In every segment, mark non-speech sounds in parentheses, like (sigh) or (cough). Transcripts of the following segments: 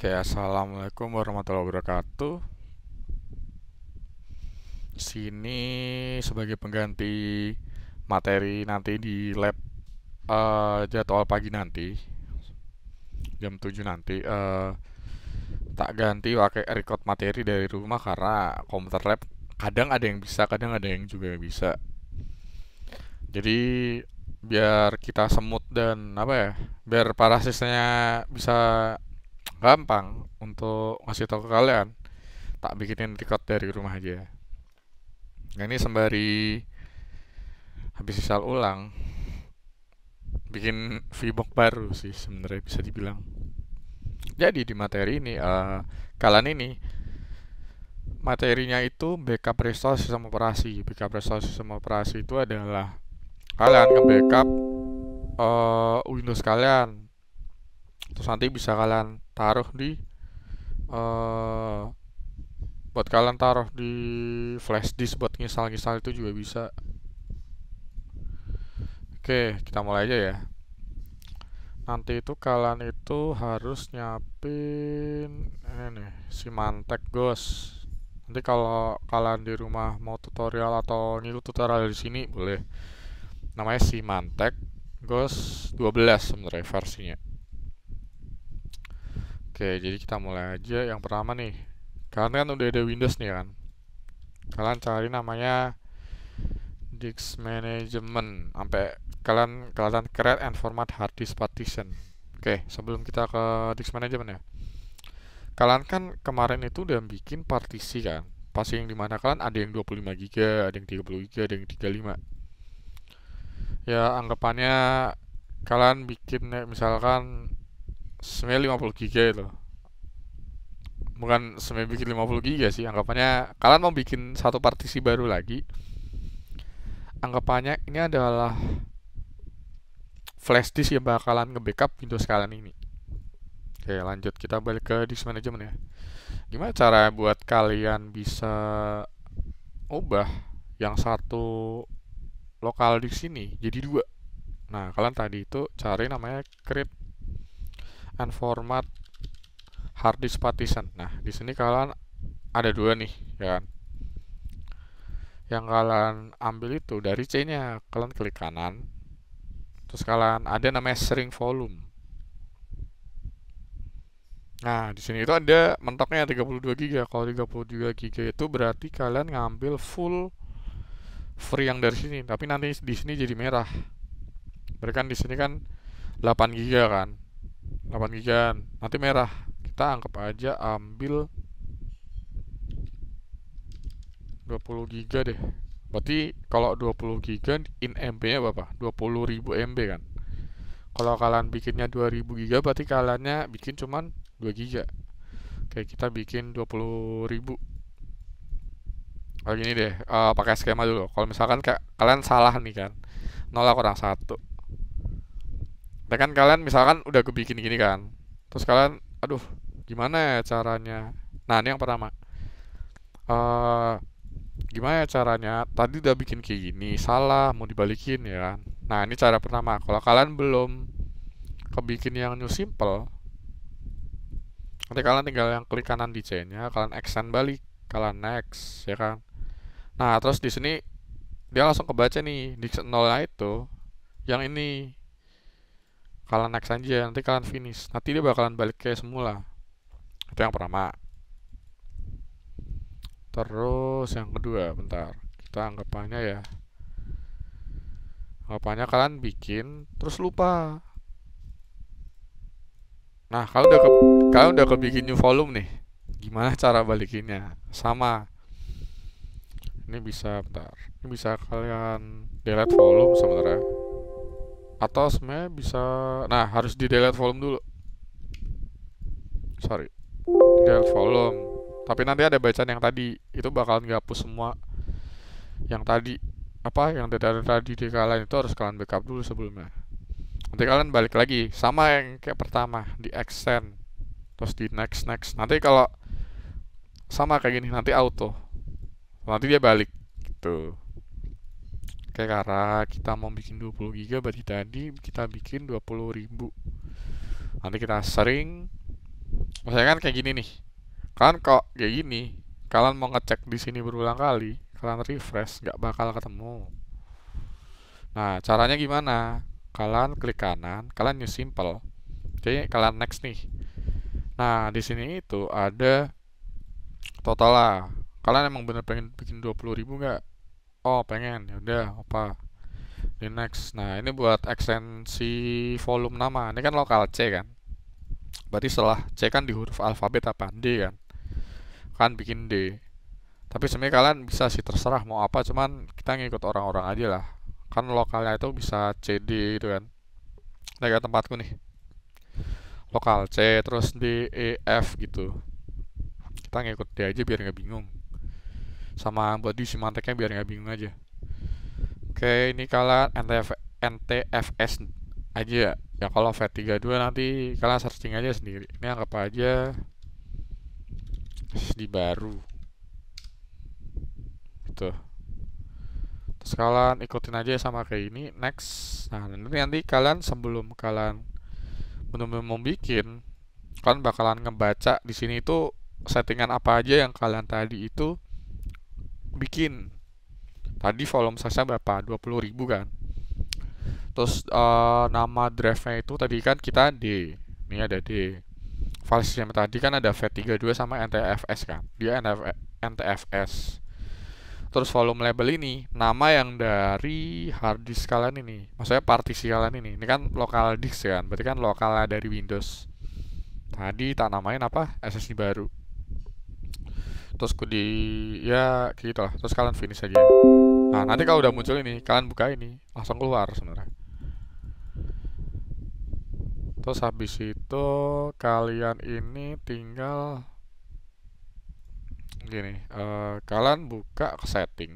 Oke, assalamualaikum warahmatullahi wabarakatuh. Sini sebagai pengganti materi nanti di lab uh, jadwal pagi nanti jam 7 nanti uh, tak ganti pakai record materi dari rumah karena komputer lab kadang ada yang bisa, kadang ada yang juga bisa. Jadi biar kita semut dan apa ya, biar para sisanya bisa gampang untuk ngasih tahu ke kalian tak bikinin record dari rumah aja nah, ini sembari habis sisal ulang bikin vlog baru sih sebenarnya bisa dibilang jadi di materi ini uh, kalian ini materinya itu backup restore sistem operasi backup restore sistem operasi itu adalah kalian ke backup uh, eh, Windows kalian terus nanti bisa kalian taruh di uh, buat kalian taruh di flash disk buat ngisal-ngisal itu juga bisa oke kita mulai aja ya nanti itu kalian itu harus nyapin, ini nih si mantek Gos. nanti kalau kalian di rumah mau tutorial atau ngikut tutorial di sini boleh namanya si mantek ghost 12 sebenarnya versinya Oke, jadi kita mulai aja yang pertama nih. Kalian kan udah ada Windows nih kan. Kalian cari namanya disk management sampai kalian kalian create and format hard disk partition. Oke, sebelum kita ke disk management ya. Kalian kan kemarin itu udah bikin partisi kan. Pasti yang dimana kalian ada yang 25 GB, ada yang 30 GB, ada yang 35. Ya, anggapannya kalian bikin misalkan lima 50 giga itu bukan SME bikin 50 giga sih anggapannya kalian mau bikin satu partisi baru lagi anggapannya ini adalah flash disk yang bakalan nge-backup Windows kalian ini oke lanjut kita balik ke disk management ya gimana cara buat kalian bisa ubah yang satu lokal di sini jadi dua nah kalian tadi itu cari namanya create and format hard disk partition. Nah, di sini kalian ada dua nih, ya kan? Yang kalian ambil itu dari C-nya, kalian klik kanan. Terus kalian ada namanya shrink volume. Nah, di sini itu ada mentoknya 32 GB. Kalau 32 GB itu berarti kalian ngambil full free yang dari sini, tapi nanti di sini jadi merah. berikan di sini kan 8 GB kan. 8 gigan nanti merah kita anggap aja ambil 20 giga deh berarti kalau 20 giga in MB nya berapa? 20.000 MB kan kalau kalian bikinnya 2000 giga berarti kaliannya bikin cuman 2 giga Oke, kita bikin 20.000. Kayak gini deh, uh, pakai skema dulu. Kalau misalkan kayak kalian salah nih kan, nolak orang satu. Nah kan kalian misalkan udah gue bikin gini kan. Terus kalian, aduh, gimana ya caranya? Nah, ini yang pertama. Uh, gimana ya caranya? Tadi udah bikin kayak gini, salah, mau dibalikin ya kan. Nah, ini cara pertama. Kalau kalian belum kebikin yang new simple, nanti kalian tinggal yang klik kanan di chain chainnya, kalian extend balik, kalian next, ya kan. Nah, terus di sini dia langsung kebaca nih di nolnya itu yang ini kalian next aja nanti kalian finish nanti dia bakalan balik ke semula itu yang pertama terus yang kedua bentar kita anggapannya ya anggapannya kalian bikin terus lupa nah kalau udah ke, kalian udah kebikin new volume nih gimana cara balikinnya sama ini bisa bentar ini bisa kalian delete volume sementara atau sebenarnya bisa nah harus di delete volume dulu sorry delete volume tapi nanti ada bacaan yang tadi itu bakalan ngapus semua yang tadi apa yang dari tadi di kalian itu harus kalian backup dulu sebelumnya nanti kalian balik lagi sama yang kayak pertama di extend terus di next next nanti kalau sama kayak gini nanti auto nanti dia balik gitu Oke karena kita mau bikin 20 giga berarti tadi kita bikin 20 ribu nanti kita sering misalnya kan kayak gini nih kalian kok kayak gini kalian mau ngecek di sini berulang kali kalian refresh nggak bakal ketemu nah caranya gimana kalian klik kanan kalian new simple oke, kalian next nih nah di sini itu ada total lah kalian emang bener pengen bikin 20 ribu nggak oh pengen ya udah apa di next nah ini buat ekstensi volume nama ini kan lokal C kan berarti setelah C kan di huruf alfabet apa D kan kan bikin D tapi sebenarnya kalian bisa sih terserah mau apa cuman kita ngikut orang-orang aja lah kan lokalnya itu bisa CD itu kan nah kayak tempatku nih lokal C terus D E F gitu kita ngikut dia aja biar nggak bingung sama buat di manteknya biar nggak bingung aja oke ini kalian NTF, NTFS aja ya ya kalau V32 nanti kalian searching aja sendiri ini anggap aja di baru itu. terus kalian ikutin aja sama kayak ini next nah nanti nanti kalian sebelum kalian benar-benar mau bikin kalian bakalan ngebaca di sini itu settingan apa aja yang kalian tadi itu bikin tadi volume size-nya berapa 20 ribu kan terus uh, nama drive-nya itu tadi kan kita D ini ada D file system tadi kan ada V32 sama NTFS kan dia NF NTFS terus volume label ini nama yang dari hard disk kalian ini maksudnya partisi kalian ini ini kan lokal disk kan berarti kan lokalnya dari Windows tadi tak namain apa SSD baru terus di ya kayak gitu lah terus kalian finish aja nah nanti kalau udah muncul ini kalian buka ini langsung keluar sebenarnya terus habis itu kalian ini tinggal gini uh, kalian buka ke setting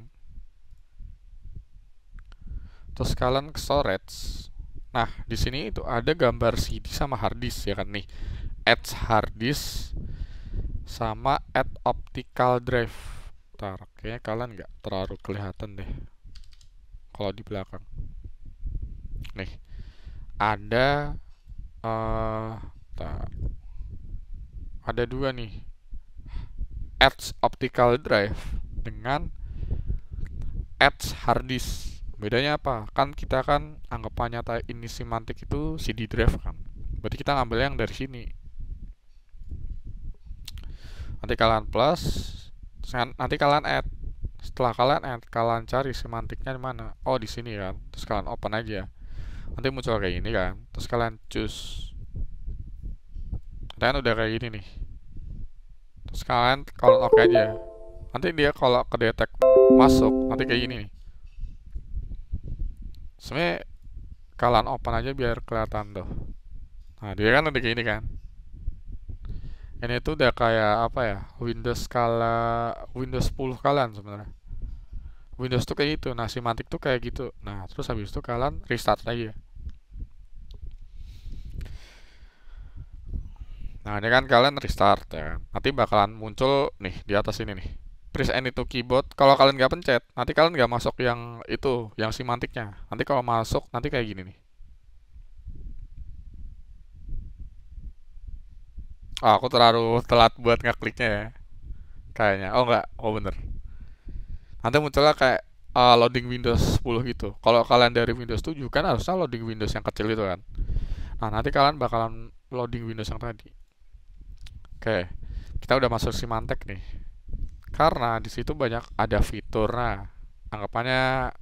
terus kalian ke storage nah di sini itu ada gambar CD sama hard disk ya kan nih add hard disk sama add optical drive Bentar, kayaknya kalian nggak terlalu kelihatan deh kalau di belakang nih ada uh, bentar. ada dua nih add optical drive dengan hard disk. bedanya apa kan kita kan anggapannya ini semantik itu CD drive kan berarti kita ngambil yang dari sini nanti kalian plus nanti kalian add setelah kalian add kalian cari semantiknya di mana oh di sini kan terus kalian open aja ya. nanti muncul kayak ini kan terus kalian choose dan udah kayak gini nih terus kalian kalau oke okay aja nanti dia kalau kedetek masuk nanti kayak gini nih sebenarnya kalian open aja biar kelihatan tuh nah dia kan udah kayak gini kan ini e tuh udah kayak apa ya Windows skala Windows 10 kalian sebenarnya Windows tuh kayak gitu nah simatik tuh kayak gitu nah terus habis itu kalian restart lagi ya nah ini kan kalian restart ya nanti bakalan muncul nih di atas ini nih press any itu keyboard kalau kalian nggak pencet nanti kalian nggak masuk yang itu yang simantiknya nanti kalau masuk nanti kayak gini nih Oh, aku terlalu telat buat ngekliknya ya. Kayaknya. Oh enggak, oh bener. Nanti munculnya kayak uh, loading Windows 10 gitu. Kalau kalian dari Windows 7 kan harusnya loading Windows yang kecil itu kan. Nah, nanti kalian bakalan loading Windows yang tadi. Oke. Kita udah masuk Symantec nih. Karena di situ banyak ada fitur. Nah, anggapannya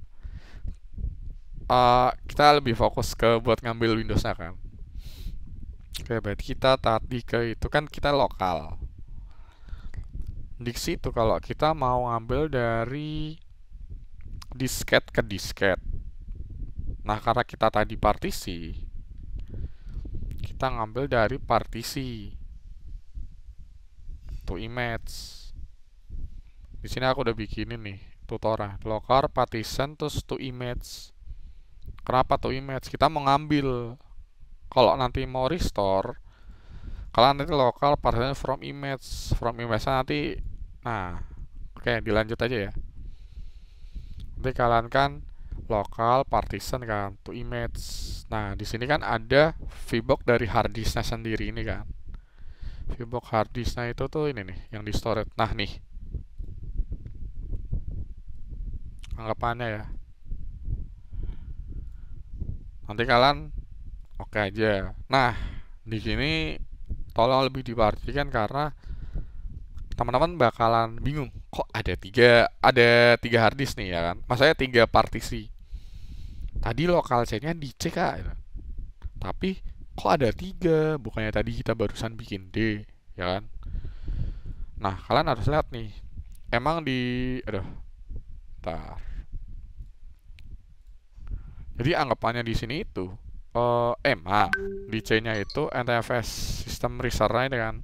uh, kita lebih fokus ke buat ngambil Windowsnya kan Oke, berarti kita ke itu kan kita lokal. Diksi itu kalau kita mau ngambil dari disket ke disket. Nah, karena kita tadi partisi, kita ngambil dari partisi to image. Di sini aku udah bikinin nih tutorial, local partition terus to image. Kenapa to image? Kita mengambil kalau nanti mau restore kalau nanti lokal parselnya from image from image nanti nah oke okay, dilanjut aja ya nanti kalian kan lokal partition kan to image nah di sini kan ada vbox dari harddisknya sendiri ini kan vbox harddisknya itu tuh ini nih yang di storage nah nih anggapannya ya nanti kalian oke okay aja nah di sini tolong lebih diperhatikan karena teman-teman bakalan bingung kok ada tiga ada tiga hardisk nih ya kan maksudnya tiga partisi tadi lokal C-nya di C kak gitu. tapi kok ada tiga bukannya tadi kita barusan bikin D ya kan nah kalian harus lihat nih emang di aduh ntar jadi anggapannya di sini itu uh, eh, EMA di C-nya itu NTFS sistem ini kan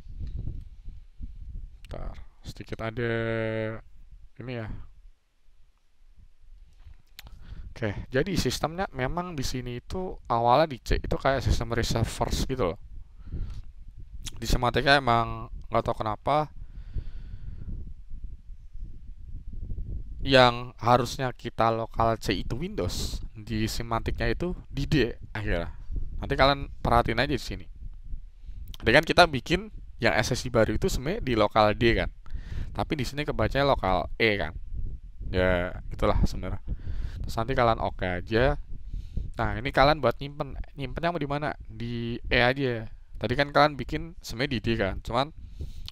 Bentar, sedikit ada ini ya Oke, jadi sistemnya memang di sini itu awalnya di C itu kayak sistem reservers gitu loh. Di sematika emang nggak tahu kenapa yang harusnya kita lokal C itu Windows di semantiknya itu di D akhirnya. Nanti kalian perhatiin aja di sini. Jadi kan kita bikin yang SSD baru itu sebenarnya di lokal D kan. Tapi di sini kebaca lokal E kan. Ya, itulah sebenarnya. Terus nanti kalian oke okay aja. Nah, ini kalian buat nyimpen nyimpennya mau di mana? Di E aja. Tadi kan kalian bikin sebenarnya di D kan. Cuman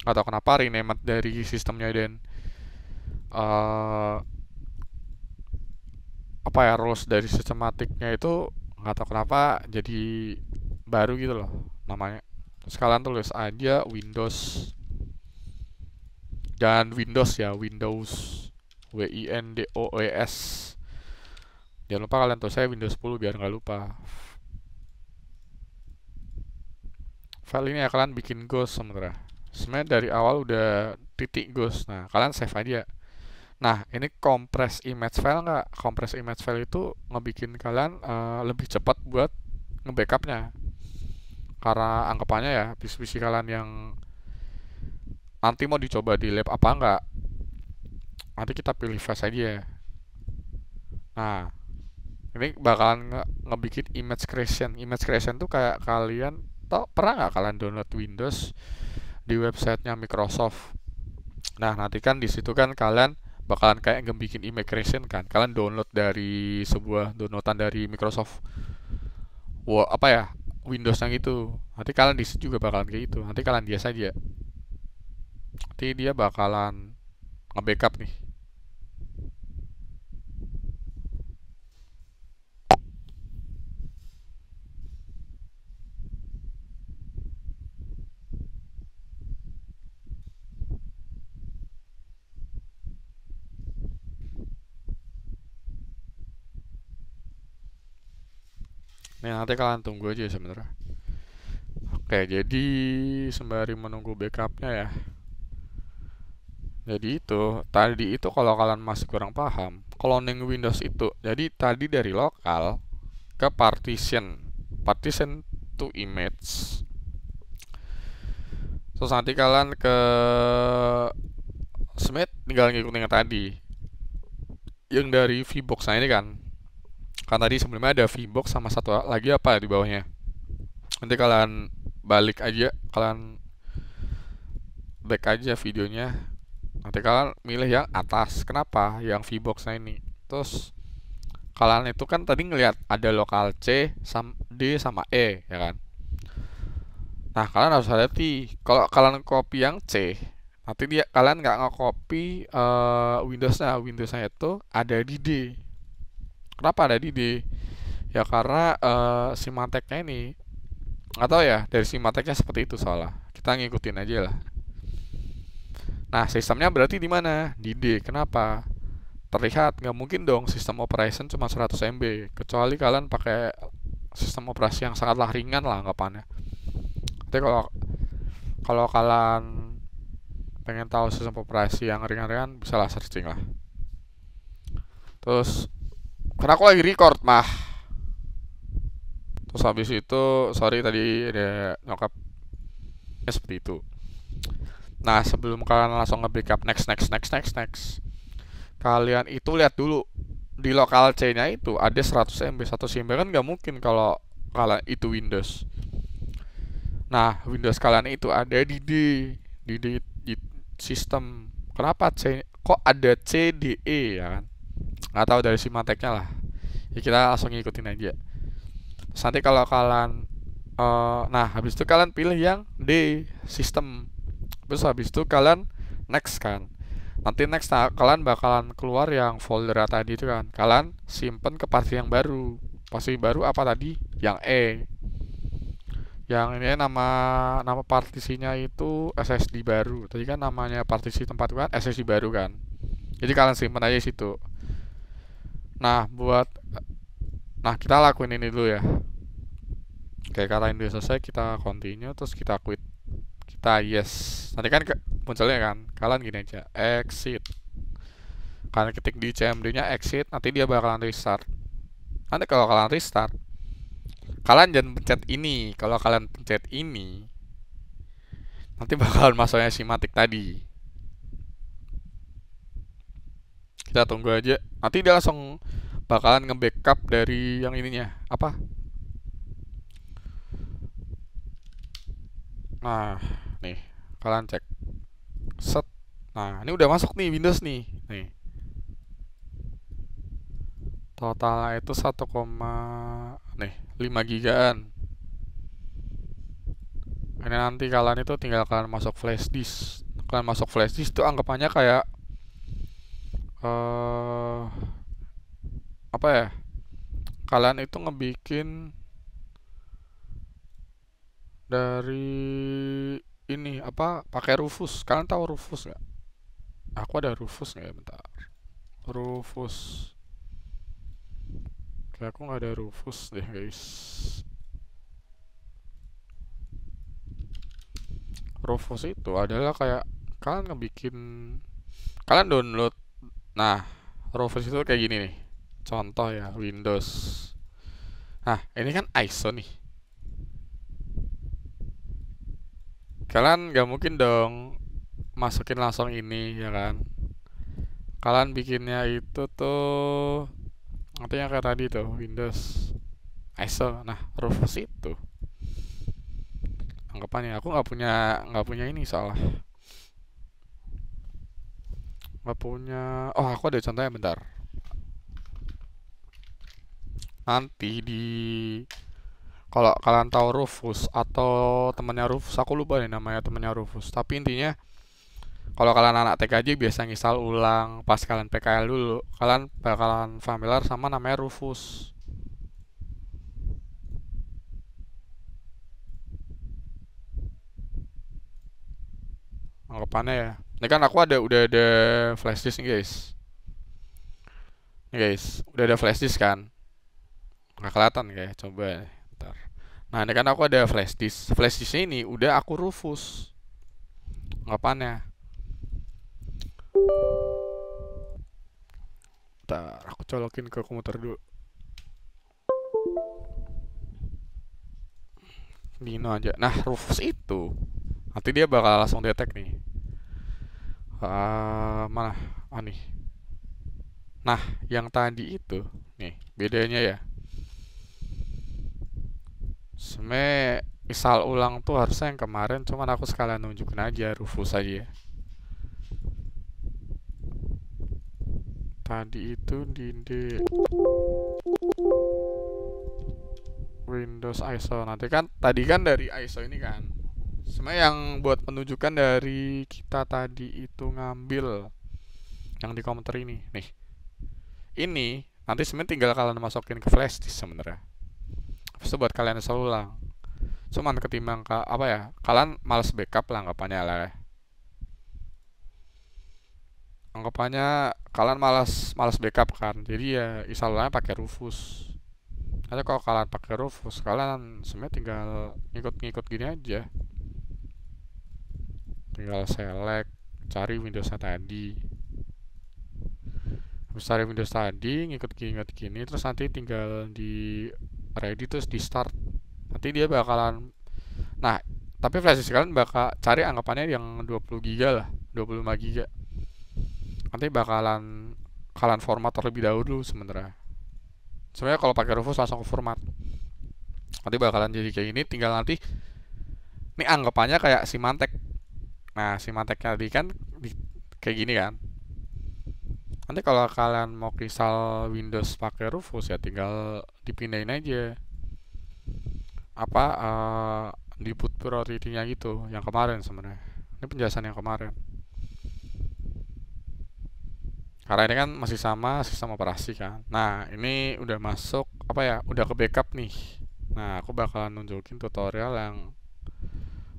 atau kenapa rename dari sistemnya dan uh, apa ya rules dari sistematiknya itu nggak tahu kenapa jadi baru gitu loh namanya sekalian tulis aja Windows dan Windows ya Windows W I N D O W e S jangan lupa kalian tulis saya Windows 10 biar nggak lupa file ini ya kalian bikin ghost sementara sebenarnya dari awal udah titik ghost nah kalian save aja Nah, ini compress image file nggak? Compress image file itu ngebikin kalian uh, lebih cepat buat ngebackupnya. Karena anggapannya ya, bis kalian yang nanti mau dicoba di lab apa enggak, nanti kita pilih fast aja ya. Nah, ini bakalan nge ngebikin image creation. Image creation tuh kayak kalian tau pernah nggak kalian download Windows di websitenya Microsoft? Nah, nanti kan di situ kan kalian bakalan kayak nggak bikin immigration kan kalian download dari sebuah downloadan dari Microsoft wow, apa ya Windows yang itu nanti kalian di juga bakalan kayak gitu nanti kalian biasa aja nanti dia bakalan nge-backup nih Nih nanti kalian tunggu aja sebentar. Oke, jadi sembari menunggu backupnya ya. Jadi itu, tadi itu kalau kalian masih kurang paham, cloning Windows itu, jadi tadi dari lokal ke partition, partition to image. So, nanti kalian ke Smith tinggal ngikutin yang tadi. Yang dari VBox ini kan kan tadi sebelumnya ada Vbox sama satu lagi apa di bawahnya nanti kalian balik aja kalian back aja videonya nanti kalian milih yang atas kenapa yang Vboxnya ini terus kalian itu kan tadi ngelihat ada lokal C, sama D sama E ya kan. Nah, kalian harus hati Kalau kalian copy yang C, nanti dia kalian nggak nge-copy uh, Windows-nya. Windows-nya itu ada di D. Kenapa ada Didi? Ya karena uh, si Mateknya ini atau ya dari si Mateknya seperti itu soalnya. Kita ngikutin aja lah. Nah, sistemnya berarti di mana? Di D. Kenapa? Terlihat nggak mungkin dong sistem operation cuma 100 MB, kecuali kalian pakai sistem operasi yang sangatlah ringan lah anggapannya. Tapi kalau kalau kalian pengen tahu sistem operasi yang ringan-ringan, bisa lah searching lah. Terus karena aku lagi record mah. Terus habis itu, sorry tadi ada nyokap ya, seperti itu. Nah sebelum kalian langsung nge up next next next next next, kalian itu lihat dulu di lokal C-nya itu ada 100 MB satu MB kan nggak mungkin kalau kalian itu Windows. Nah, Windows kalian itu ada di D, di D, di sistem. Kenapa C? Kok ada C, D, E ya kan? nggak tahu dari si mateknya lah ya kita langsung ngikutin aja terus nanti kalau kalian uh, nah habis itu kalian pilih yang D sistem terus habis itu kalian next kan nanti next nah, kalian bakalan keluar yang folder tadi itu kan kalian simpen ke partisi yang baru pasti baru apa tadi yang E yang ini nama nama partisinya itu SSD baru tadi kan namanya partisi tempat kan SSD baru kan jadi kalian simpan aja situ Nah, buat nah kita lakuin ini dulu ya. Oke, karena ini udah selesai kita continue terus kita quit. Kita yes. Nanti kan ke, munculnya kan kalian gini aja, exit. Kalian ketik di CMD-nya exit, nanti dia bakalan restart. Nanti kalau kalian restart, kalian jangan pencet ini. Kalau kalian pencet ini, nanti (laughs) bakalan masuknya simatik tadi. kita tunggu aja nanti dia langsung bakalan nge-backup dari yang ininya apa nah nih kalian cek set nah ini udah masuk nih Windows nih nih total itu 1, nih 5 gigaan ini nanti kalian itu tinggal kalian masuk flash disk kalian masuk flash disk itu anggapannya kayak uh, apa ya kalian itu ngebikin dari ini apa pakai Rufus kalian tahu Rufus nggak aku ada Rufus nggak ya bentar Rufus kayak aku nggak ada Rufus deh guys Rufus itu adalah kayak kalian ngebikin kalian download Nah, reverse itu kayak gini nih. Contoh ya, Windows. Nah, ini kan ISO nih. Kalian nggak mungkin dong masukin langsung ini, ya kan? Kalian bikinnya itu tuh nanti yang kayak tadi tuh Windows ISO. Nah, Rufus itu anggapannya aku nggak punya nggak punya ini salah nggak punya oh aku ada contohnya bentar nanti di kalau kalian tahu Rufus atau temannya Rufus aku lupa nih namanya temannya Rufus tapi intinya kalau kalian anak TKJ biasa ngisal ulang pas kalian PKL dulu kalian bakalan familiar sama namanya Rufus anggapannya ya ini kan aku ada udah ada flash disk nih guys. ini guys, udah ada flash disk kan? Nggak kelihatan guys, coba ntar. Nah, ini kan aku ada flash disk. Flash disk ini udah aku rufus. Ngapannya? Ntar aku colokin ke komputer dulu. Dino aja. Nah, rufus itu nanti dia bakal langsung detect nih uh, eh, mana aneh nah yang tadi itu nih bedanya ya seme misal ulang tuh harusnya yang kemarin cuman aku sekalian nunjukin aja rufus aja ya. tadi itu di, di Windows ISO nanti kan tadi kan dari ISO ini kan sebenarnya yang buat menunjukkan dari kita tadi itu ngambil yang di komentar ini nih ini nanti sebenarnya tinggal kalian masukin ke flash disk sebenarnya itu buat kalian selalu ulang cuman ketimbang ke, apa ya kalian males backup lah anggapannya lah ya. anggapannya kalian malas malas backup kan jadi ya isalnya pakai Rufus nanti kalau kalian pakai Rufus kalian sebenarnya tinggal ngikut-ngikut gini aja tinggal select cari Windows tadi habis cari Windows tadi ngikut ngikut gini terus nanti tinggal di ready terus di start nanti dia bakalan nah tapi flash disk kalian bakal cari anggapannya yang 20 giga lah 25 giga nanti bakalan kalian format terlebih dahulu sementara, sebenarnya kalau pakai Rufus langsung ke format nanti bakalan jadi kayak gini tinggal nanti ini anggapannya kayak si Mantek Nah, si matek tadi kan di, kayak gini kan. Nanti kalau kalian mau kristal Windows pakai Rufus ya tinggal dipindahin aja. Apa uh, di put priority-nya gitu yang kemarin sebenarnya. Ini penjelasan yang kemarin. Karena ini kan masih sama sistem operasi kan. Nah, ini udah masuk apa ya? Udah ke backup nih. Nah, aku bakalan nunjukin tutorial yang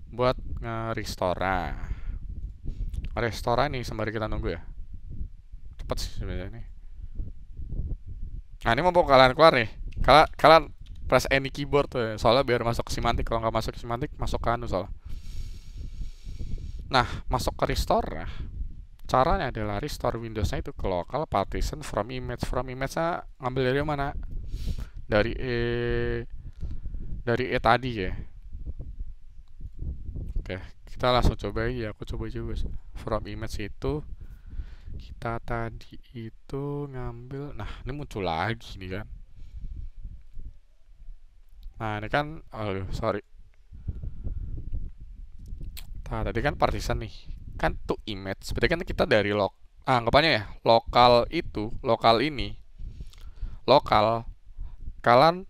buat nge-restore. Nah restoran nih sembari kita nunggu ya cepet sih sebenarnya ini nah ini mumpung kalian keluar nih kalian kalian press any keyboard tuh ya. soalnya biar masuk ke semantik kalau nggak masuk ke semantik masuk ke anu soalnya nah masuk ke restore nah. caranya adalah restore Windowsnya itu ke local partition from image from image nya ngambil dari mana dari e dari e tadi ya oke kita langsung coba ya aku coba-coba from image itu kita tadi itu ngambil nah ini muncul lagi nih kan nah ini kan oh sorry nah tadi kan partisan nih kan to image berarti kan kita dari log ah, anggapannya ya lokal itu lokal ini lokal kalian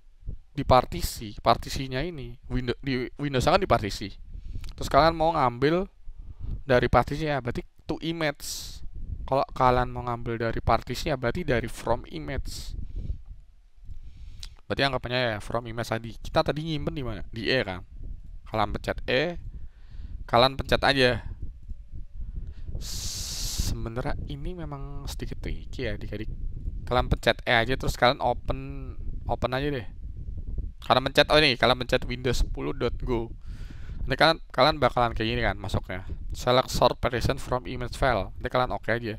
di partisi partisinya ini window di Windows di kan partisi terus kalian mau ngambil dari partisinya berarti to image kalau kalian mau ngambil dari partisinya berarti dari from image berarti anggapannya ya from image tadi kita tadi nyimpen di mana di e kan kalian pencet e kalian pencet aja sebenarnya ini memang sedikit tricky ya dikali kalian pencet e aja terus kalian open open aja deh kalian pencet oh ini kalian pencet windows 10.go ini kan kalian bakalan kayak gini kan masuknya. Select sort partition from image file. Nanti kalian oke okay aja.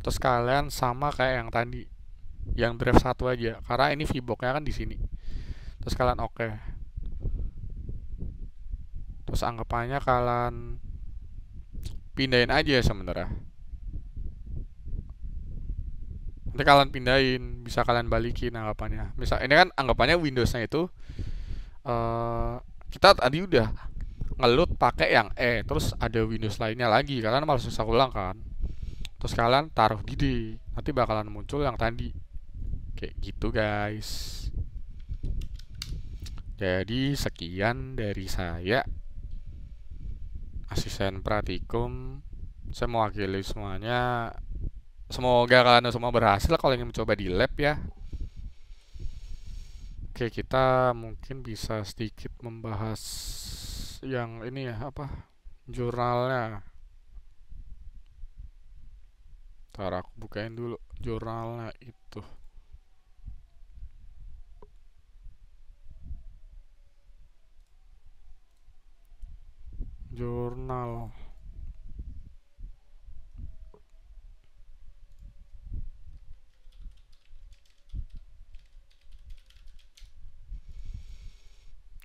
Terus kalian sama kayak yang tadi. Yang drive satu aja. Karena ini vboxnya kan di sini. Terus kalian oke. Okay. Terus anggapannya kalian pindahin aja sementara. Nanti kalian pindahin, bisa kalian balikin anggapannya. Misal ini kan anggapannya Windowsnya itu uh, kita tadi udah ngelut pakai yang E terus ada Windows lainnya lagi kalian malah susah ulang kan terus kalian taruh di D nanti bakalan muncul yang tadi kayak gitu guys jadi sekian dari saya asisten pratikum saya mewakili semuanya semoga kalian semua berhasil kalau ingin mencoba di lab ya Oke, kita mungkin bisa sedikit membahas yang ini ya, apa? Jurnalnya. Ntar aku bukain dulu jurnalnya itu. Jurnal.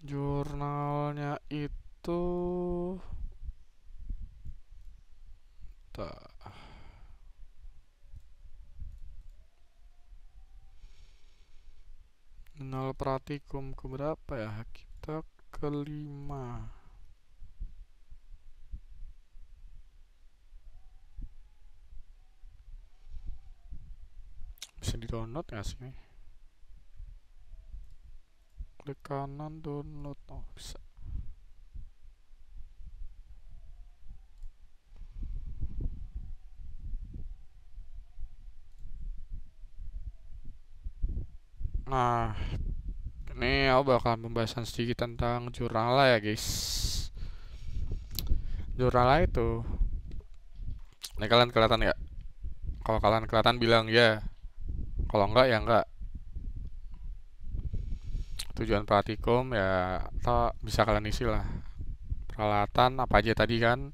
jurnalnya itu tak jurnal pratikum berapa ya kita kelima bisa di download nggak sih klik kanan download oh bisa Nah, ini aku bakal pembahasan sedikit tentang Jurnala ya guys. Jurnala itu, ini kalian kelihatan nggak? Kalau kalian kelihatan bilang ya, kalau enggak ya enggak tujuan praktikum ya atau bisa kalian isi lah peralatan apa aja tadi kan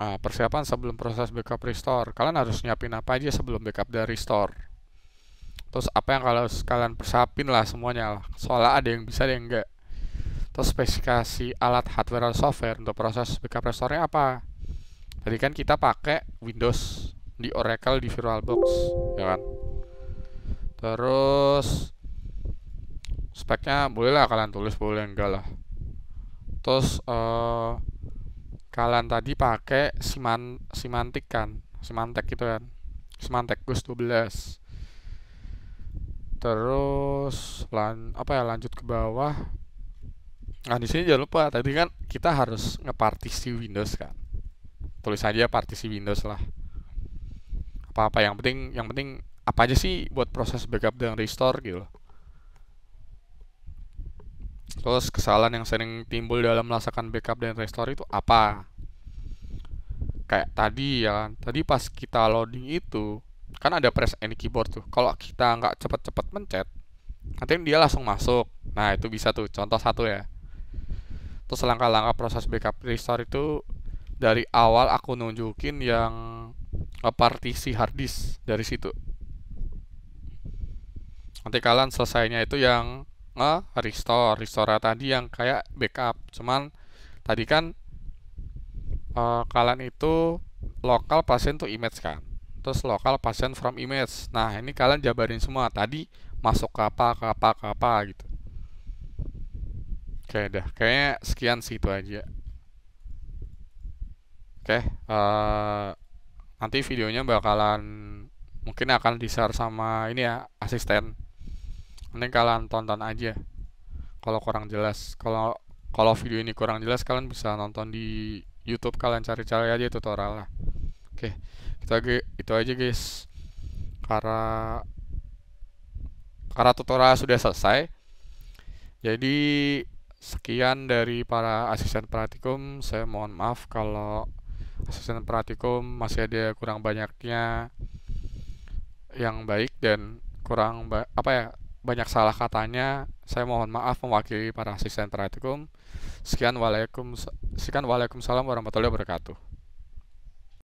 nah, persiapan sebelum proses backup restore kalian harus nyiapin apa aja sebelum backup dari restore terus apa yang kalau kalian persiapin lah semuanya lah soalnya ada yang bisa ada yang enggak terus spesifikasi alat hardware atau software untuk proses backup restore apa tadi kan kita pakai Windows di Oracle di VirtualBox ya kan terus speknya boleh lah kalian tulis boleh enggak lah terus uh, kalian tadi pakai siman simantik kan simantek gitu kan simantek gus 12 terus lan apa ya lanjut ke bawah nah di sini jangan lupa tadi kan kita harus ngepartisi Windows kan tulis aja partisi Windows lah apa apa yang penting yang penting apa aja sih buat proses backup dan restore gitu Terus kesalahan yang sering timbul dalam melaksanakan backup dan restore itu apa? Kayak tadi ya tadi pas kita loading itu kan ada press any keyboard tuh. Kalau kita nggak cepet-cepet mencet, nanti dia langsung masuk. Nah itu bisa tuh, contoh satu ya. Terus langkah-langkah proses backup restore itu dari awal aku nunjukin yang eh, partisi harddisk dari situ. Nanti kalian selesainya itu yang nge-restore restore tadi yang kayak backup cuman tadi kan uh, kalian itu lokal pasien tuh image kan terus lokal pasien from image nah ini kalian jabarin semua tadi masuk ke apa ke apa ke apa gitu oke dah kayaknya sekian sih itu aja oke uh, nanti videonya bakalan mungkin akan di share sama ini ya asisten mending kalian tonton aja kalau kurang jelas kalau kalau video ini kurang jelas kalian bisa nonton di YouTube kalian cari-cari aja tutorial lah oke kita itu aja guys karena karena tutorial sudah selesai jadi sekian dari para asisten praktikum saya mohon maaf kalau asisten praktikum masih ada kurang banyaknya yang baik dan kurang ba apa ya banyak salah katanya, saya mohon maaf mewakili para asisten praktikum. Sekian waalaikum, sekian waalaikumsalam warahmatullahi wabarakatuh.